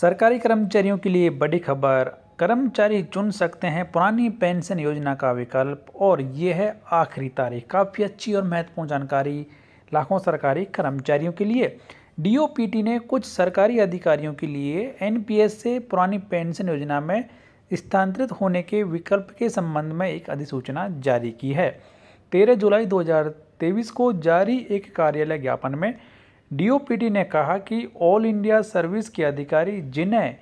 सरकारी कर्मचारियों के लिए बड़ी खबर कर्मचारी चुन सकते हैं पुरानी पेंशन योजना का विकल्प और यह है आखिरी तारीख काफ़ी अच्छी और महत्वपूर्ण जानकारी लाखों सरकारी कर्मचारियों के लिए डीओपीटी ने कुछ सरकारी अधिकारियों के लिए एनपीएस से पुरानी पेंशन योजना में स्थानांतरित होने के विकल्प के संबंध में एक अधिसूचना जारी की है तेरह जुलाई दो को जारी एक कार्यालय ज्ञापन में डीओपीटी ने कहा कि ऑल इंडिया सर्विस के अधिकारी जिन्हें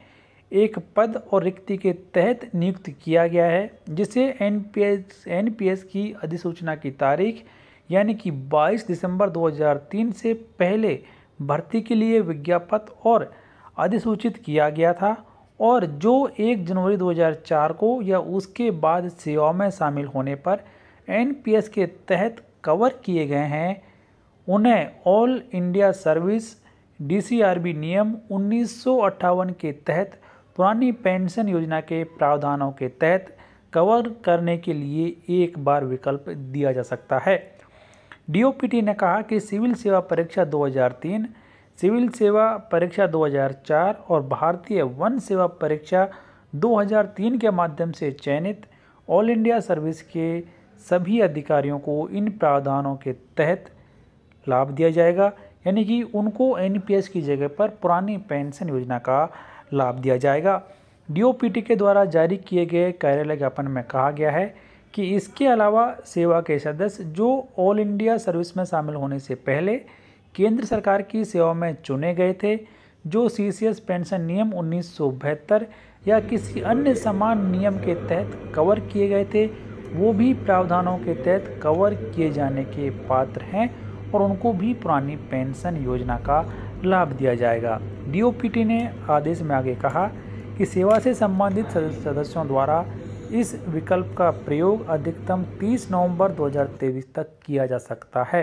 एक पद और रिक्ति के तहत नियुक्त किया गया है जिसे एनपीएस एनपीएस की अधिसूचना की तारीख यानी कि 22 दिसंबर 2003 से पहले भर्ती के लिए विज्ञापन और अधिसूचित किया गया था और जो 1 जनवरी 2004 को या उसके बाद सेवाओं में शामिल होने पर एनपीएस के तहत कवर किए गए हैं उन्हें ऑल इंडिया सर्विस डीसीआरबी नियम उन्नीस के तहत पुरानी पेंशन योजना के प्रावधानों के तहत कवर करने के लिए एक बार विकल्प दिया जा सकता है डीओपीटी ने कहा कि सिविल सेवा परीक्षा 2003, सिविल सेवा परीक्षा 2004 और भारतीय वन सेवा परीक्षा 2003 के माध्यम से चयनित ऑल इंडिया सर्विस के सभी अधिकारियों को इन प्रावधानों के तहत लाभ दिया जाएगा यानी कि उनको एन की जगह पर पुरानी पेंशन योजना का लाभ दिया जाएगा डीओपीटी के द्वारा जारी किए गए कार्यालय ज्ञापन में कहा गया है कि इसके अलावा सेवा के सदस्य जो ऑल इंडिया सर्विस में शामिल होने से पहले केंद्र सरकार की सेवा में चुने गए थे जो सी पेंशन नियम उन्नीस या किसी अन्य समान नियम के तहत कवर किए गए थे वो भी प्रावधानों के तहत कवर किए जाने के पात्र हैं और उनको भी पुरानी पेंशन योजना का लाभ दिया जाएगा डी ने आदेश में आगे कहा कि सेवा से संबंधित सदस्यों द्वारा इस विकल्प का प्रयोग अधिकतम 30 नवंबर 2023 तक किया जा सकता है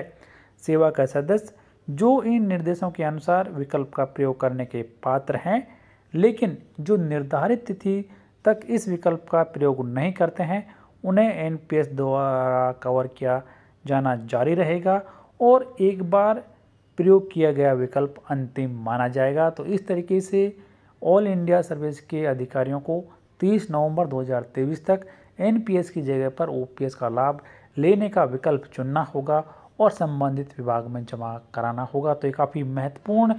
सेवा का सदस्य जो इन निर्देशों के अनुसार विकल्प का प्रयोग करने के पात्र हैं लेकिन जो निर्धारित तिथि तक इस विकल्प का प्रयोग नहीं करते हैं उन्हें एन द्वारा कवर किया जाना जारी रहेगा और एक बार प्रयोग किया गया विकल्प अंतिम माना जाएगा तो इस तरीके से ऑल इंडिया सर्विस के अधिकारियों को 30 नवंबर 2023 तक एनपीएस की जगह पर ओपीएस का लाभ लेने का विकल्प चुनना होगा और संबंधित विभाग में जमा कराना होगा तो ये काफ़ी महत्वपूर्ण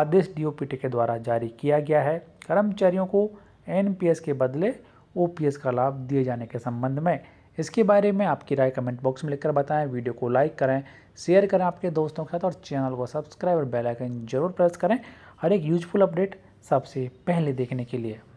आदेश डीओपीटी के द्वारा जारी किया गया है कर्मचारियों को एनपीएस के बदले ओपीएस का लाभ दिए जाने के संबंध में इसके बारे में आपकी राय कमेंट बॉक्स में लिखकर बताएं वीडियो को लाइक करें शेयर करें आपके दोस्तों के साथ और चैनल को सब्सक्राइब और बेल आइकन जरूर प्रेस करें हर एक यूजफुल अपडेट सबसे पहले देखने के लिए